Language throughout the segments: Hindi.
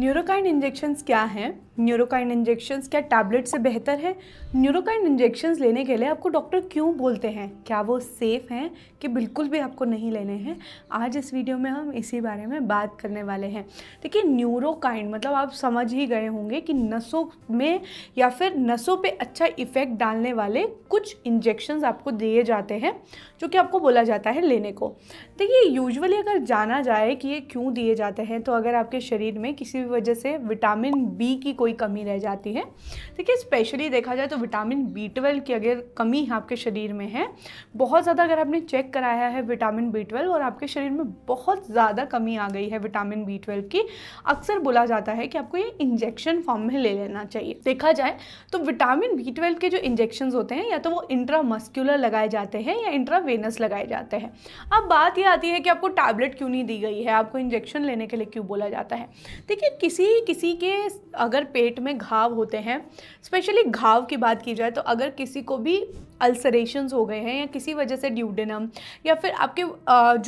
न्यूरोकाइन इंजेक्शंस क्या हैं न्यूरोकाइन इंजेक्शन्स क्या टैबलेट से बेहतर है न्यूरोकाइन इंजेक्शन्स लेने के लिए आपको डॉक्टर क्यों बोलते हैं क्या वो सेफ़ हैं कि बिल्कुल भी आपको नहीं लेने हैं आज इस वीडियो में हम इसी बारे में बात करने वाले हैं देखिए न्यूरोकाइन मतलब आप समझ ही गए होंगे कि नसों में या फिर नसों पर अच्छा इफ़ेक्ट डालने वाले कुछ इंजेक्शन्स आपको दिए जाते हैं जो कि आपको बोला जाता है लेने को देखिए यूजुअली अगर जाना जाए कि ये क्यों दिए जाते हैं तो अगर आपके शरीर में किसी भी वजह से विटामिन बी की कोई कमी रह जाती है देखिए स्पेशली देखा जाए तो विटामिन बी ट्वेल्व की अगर कमी आपके शरीर में है बहुत ज़्यादा अगर आपने चेक कराया है विटामिन बी ट्वेल्व और आपके शरीर में बहुत ज़्यादा कमी आ गई है विटामिन बी ट्वेल्व की अक्सर बोला जाता है कि आपको ये इंजेक्शन फॉर्म में ले लेना चाहिए देखा जाए तो विटामिन बी ट्वेल्व के जो इंजेक्शन होते हैं या तो वो इंट्रामस्क्यूलर लगाए जाते हैं या इंट्रावेनस लगाए जाते हैं अब बात यह आती है कि आपको टैबलेट क्यों नहीं दी गई है आपको इंजेक्शन लेने के लिए क्यों बोला जाता है देखिए किसी किसी के अगर पेट में घाव होते हैं स्पेशली घाव की बात की जाए तो अगर किसी को भी अल्सरेशंस हो गए हैं या किसी वजह से ड्यूडेनम या फिर आपके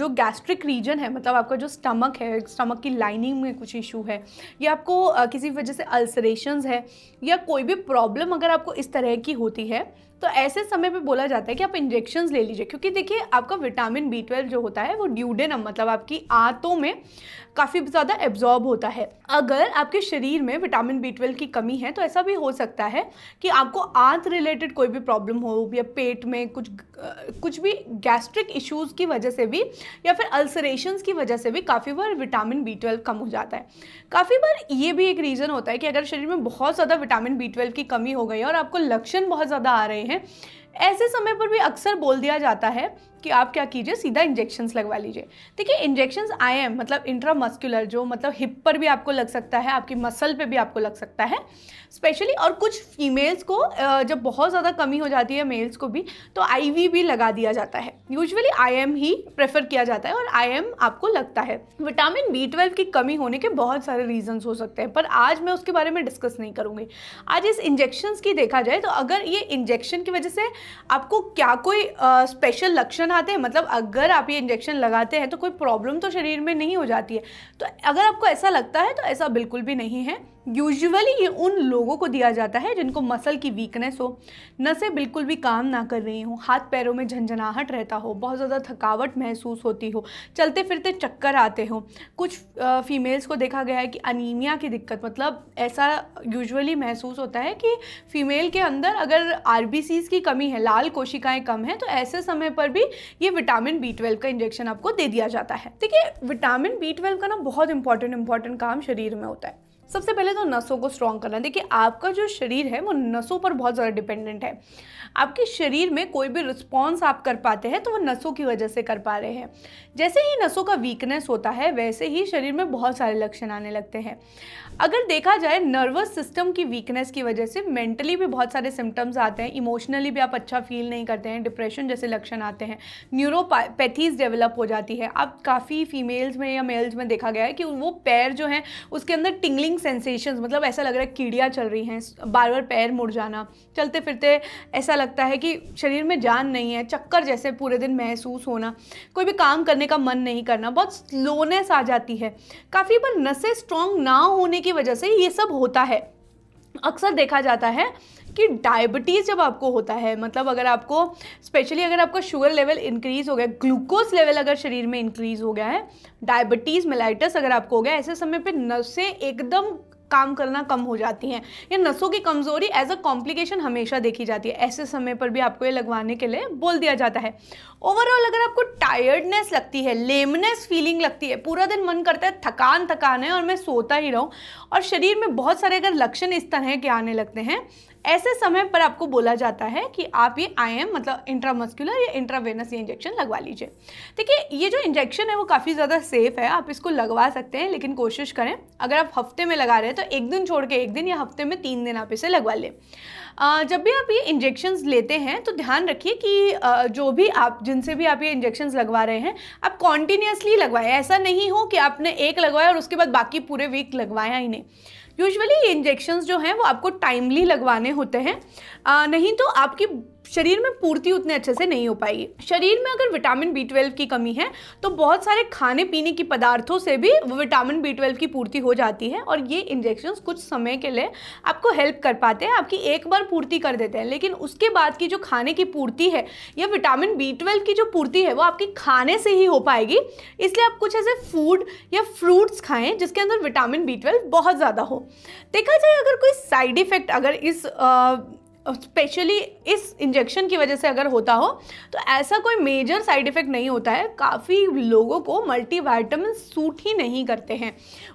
जो गैस्ट्रिक रीजन है मतलब आपका जो स्टमक है स्टमक की लाइनिंग में कुछ इशू है या आपको किसी वजह से अल्सरेशंस है या कोई भी प्रॉब्लम अगर आपको इस तरह की होती है तो ऐसे समय पे बोला जाता है कि आप इंजेक्शन ले लीजिए क्योंकि देखिए आपका विटामिन बी ट्वेल्व जो होता है वो ड्यूडेनम मतलब आपकी आंतों में काफ़ी ज़्यादा एब्जॉर्ब होता है अगर आपके शरीर में विटामिन बी ट्वेल्व की कमी है तो ऐसा भी हो सकता है कि आपको आंत रिलेटेड कोई भी प्रॉब्लम हो या पेट में कुछ कुछ भी गैस्ट्रिक इश्यूज़ की वजह से भी या फिर अल्सरेशन की वजह से भी काफ़ी बार विटामिन बी ट्वेल्व कम हो जाता है काफ़ी बार ये भी एक रीज़न होता है कि अगर शरीर में बहुत ज़्यादा विटामिन बी ट्वेल्व की कमी हो गई है और आपको लक्षण बहुत ज़्यादा आ रहे हैं ऐसे समय पर भी अक्सर बोल दिया जाता है कि आप क्या कीजिए सीधा इंजेक्शंस लगवा लीजिए देखिए इंजेक्शंस आई एम मतलब इंट्रामस्कुलर जो मतलब हिप पर भी आपको लग सकता है आपकी मसल पे भी आपको लग सकता है स्पेशली और कुछ फीमेल्स को जब बहुत ज़्यादा कमी हो जाती है मेल्स को भी तो आईवी भी लगा दिया जाता है यूजुअली आईएम ही प्रेफर किया जाता है और आईएम आपको लगता है विटामिन बी ट्वेल्व की कमी होने के बहुत सारे रीजंस हो सकते हैं पर आज मैं उसके बारे में डिस्कस नहीं करूँगी आज इस इंजेक्शंस की देखा जाए तो अगर ये इंजेक्शन की वजह से आपको क्या कोई स्पेशल लक्षण इंजेक्शन आते हैं मतलब अगर आप ये इंजेक्शन लगाते हैं तो कोई प्रॉब्लम तो शरीर में नहीं हो जाती है तो अगर आपको ऐसा लगता है तो ऐसा बिल्कुल भी नहीं है यूजुअली ये उन लोगों को दिया जाता है जिनको मसल की वीकनेस हो नसें बिल्कुल भी काम ना कर रही हों हाथ पैरों में झंझनाहट रहता हो बहुत ज़्यादा थकावट महसूस होती हो चलते फिरते चक्कर आते हो कुछ फीमेल्स को देखा गया है कि अनीमिया की दिक्कत मतलब ऐसा यूजुअली महसूस होता है कि फ़ीमेल के अंदर अगर आर की कमी है लाल कोशिकाएँ कम हैं तो ऐसे समय पर भी ये विटामिन बी का इंजेक्शन आपको दे दिया जाता है देखिए विटामिन बी का ना बहुत इंपॉर्टेंट इंपॉर्टेंट काम शरीर में होता है सबसे पहले तो नसों को स्ट्रॉन्ग करना देखिए आपका जो शरीर है वो नसों पर बहुत ज़्यादा डिपेंडेंट है आपके शरीर में कोई भी रिस्पॉन्स आप कर पाते हैं तो वो नसों की वजह से कर पा रहे हैं जैसे ही नसों का वीकनेस होता है वैसे ही शरीर में बहुत सारे लक्षण आने लगते हैं अगर देखा जाए नर्वस सिस्टम की वीकनेस की वजह से मेंटली भी बहुत सारे सिम्टम्स आते हैं इमोशनली भी आप अच्छा फील नहीं करते हैं डिप्रेशन जैसे लक्षण आते हैं न्यूरोपैथीज डेवलप हो जाती है अब काफ़ी फीमेल्स में या मेल्स में देखा गया है कि वो पैर जो हैं उसके अंदर टिंगलिंग सेंसेशन मतलब ऐसा लग रहा है कीड़ियाँ चल रही हैं बार बार पैर मुड़ जाना चलते फिरते ऐसा लगता है कि शरीर में जान नहीं है चक्कर जैसे पूरे दिन महसूस होना कोई भी काम करने का मन नहीं करना बहुत स्लोनेस आ जाती है काफ़ी बार नशे स्ट्रॉन्ग ना होने की की वजह से ये सब होता है अक्सर देखा जाता है कि डायबिटीज़ जब आपको होता है मतलब अगर आपको स्पेशली अगर आपका शुगर लेवल इंक्रीज़ हो गया ग्लूकोज लेवल अगर शरीर में इंक्रीज़ हो गया है डायबिटीज़ मेलाइटस अगर आपको हो गया ऐसे समय पे नसें एकदम काम करना कम हो जाती हैं या नसों की कमज़ोरी एज अ कॉम्प्लिकेशन हमेशा देखी जाती है ऐसे समय पर भी आपको ये लगवाने के लिए बोल दिया जाता है ओवरऑल अगर आपको टायर्डनेस लगती है लेमनेस फीलिंग लगती है पूरा दिन मन करता है थकान थकान है और मैं सोता ही रहूँ और शरीर में बहुत सारे अगर लक्षण इस तरह के आने लगते हैं ऐसे समय पर आपको बोला जाता है कि आप ये आई एम मतलब इंट्रामस्कुलर या इंट्रावेनस ये इंजेक्शन लगवा लीजिए देखिए ये जो इंजेक्शन है वो काफ़ी ज़्यादा सेफ है आप इसको लगवा सकते हैं लेकिन कोशिश करें अगर आप हफ्ते में लगा रहे हैं तो एक दिन छोड़ के एक दिन या हफ्ते में तीन दिन आप इसे लगवा लें जब भी आप ये इंजेक्शन्स लेते हैं तो ध्यान रखिए कि जो भी आप जिनसे भी आप ये इंजेक्शन्स लगवा रहे हैं आप कॉन्टीन्यूसली लगवाएं ऐसा नहीं हो कि आपने एक लगवाया और उसके बाद बाकी पूरे वीक लगवाया ही नहीं यूजुअली ये इंजेक्शन्स जो हैं वो आपको टाइमली लगवाने होते हैं आ, नहीं तो आपकी शरीर में पूर्ति उतने अच्छे से नहीं हो पाएगी शरीर में अगर विटामिन बी ट्वेल्व की कमी है तो बहुत सारे खाने पीने के पदार्थों से भी वो विटामिन बी ट्वेल्व की पूर्ति हो जाती है और ये इंजेक्शन कुछ समय के लिए आपको हेल्प कर पाते हैं आपकी एक बार पूर्ति कर देते हैं लेकिन उसके बाद की जो खाने की पूर्ति है या विटामिन बी ट्वेल्व की जो पूर्ति है वो आपके खाने से ही हो पाएगी इसलिए आप कुछ ऐसे फूड या फ्रूट्स खाएं जिसके अंदर विटामिन बी ट्वेल्व बहुत ज़्यादा हो देखा जाए अगर कोई साइड इफ़ेक्ट अगर इस आ, स्पेशली इस इंजेक्शन की वजह से अगर होता हो तो ऐसा कोई मेजर साइड इफ़ेक्ट नहीं होता है काफ़ी लोगों को वाइटमिन सूट ही नहीं करते हैं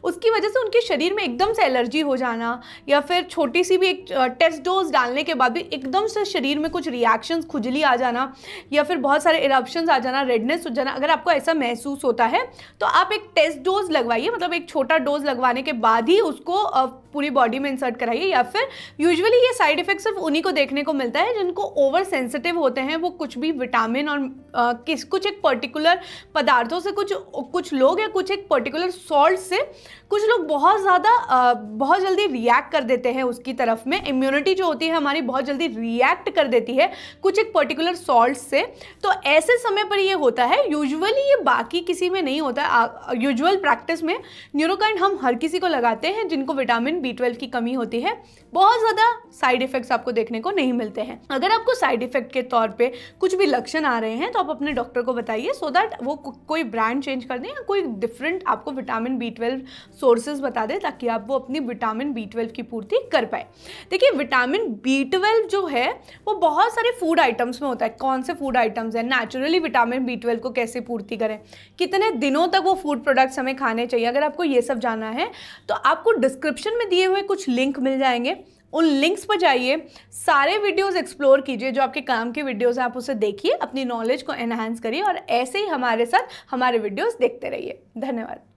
उसकी वजह से उनके शरीर में एकदम से एलर्जी हो जाना या फिर छोटी सी भी एक टेस्ट डोज डालने के बाद भी एकदम से शरीर में कुछ रिएक्शंस खुजली आ जाना या फिर बहुत सारे इरप्शंस आ जाना रेडनेस हो जाना अगर आपको ऐसा महसूस होता है तो आप एक टेस्ट डोज लगवाइए मतलब एक छोटा डोज लगवाने के बाद ही उसको पूरी बॉडी में इंसर्ट कराइए या फिर यूजुअली ये साइड इफेक्ट सिर्फ उन्हीं को देखने को मिलता है जिनको ओवर सेंसिटिव होते हैं वो कुछ भी विटामिन और आ, किस कुछ एक पर्टिकुलर पदार्थों से कुछ कुछ लोग या कुछ एक पर्टिकुलर सॉल्ट से कुछ लोग बहुत ज़्यादा बहुत जल्दी रिएक्ट कर देते हैं उसकी तरफ में इम्यूनिटी जो होती है हमारी बहुत जल्दी रिएक्ट कर देती है कुछ एक पर्टिकुलर सॉल्ट से तो ऐसे समय पर ये होता है यूजुअली ये बाकी किसी में नहीं होता यूजुअल प्रैक्टिस में न्यूरोकाइन हम हर किसी को लगाते हैं जिनको विटामिन बी ट्वेल्व की कमी होती है बहुत ज़्यादा साइड इफेक्ट्स आपको देखने को नहीं मिलते हैं अगर आपको साइड इफेक्ट के तौर पर कुछ भी लक्षण आ रहे हैं तो आप अपने डॉक्टर को बताइए सो दैट वो को, कोई ब्रांड चेंज कर दें या कोई डिफरेंट आपको विटामिन बी ट्वेल्व सोर्सेज बता दें ताकि आप वो अपनी विटामिन बी ट्वेल्व की पूर्ति कर पाए देखिए विटामिन बी ट्वेल्व जो है वो बहुत सारे फूड आइटम्स में होता है कौन से फूड आइटम्स हैं नेचुरली विटामिन बी ट्वेल्व को कैसे पूर्ति करें कितने दिनों तक वो फूड प्रोडक्ट्स हमें खाने चाहिए अगर आपको ये सब जानना है तो आपको डिस्क्रिप्शन में दिए हुए कुछ लिंक मिल जाएंगे उन लिंक्स पर जाइए सारे वीडियोस एक्सप्लोर कीजिए जो आपके काम के वीडियोस हैं आप उसे देखिए अपनी नॉलेज को एनहांस करिए और ऐसे ही हमारे साथ हमारे वीडियोस देखते रहिए धन्यवाद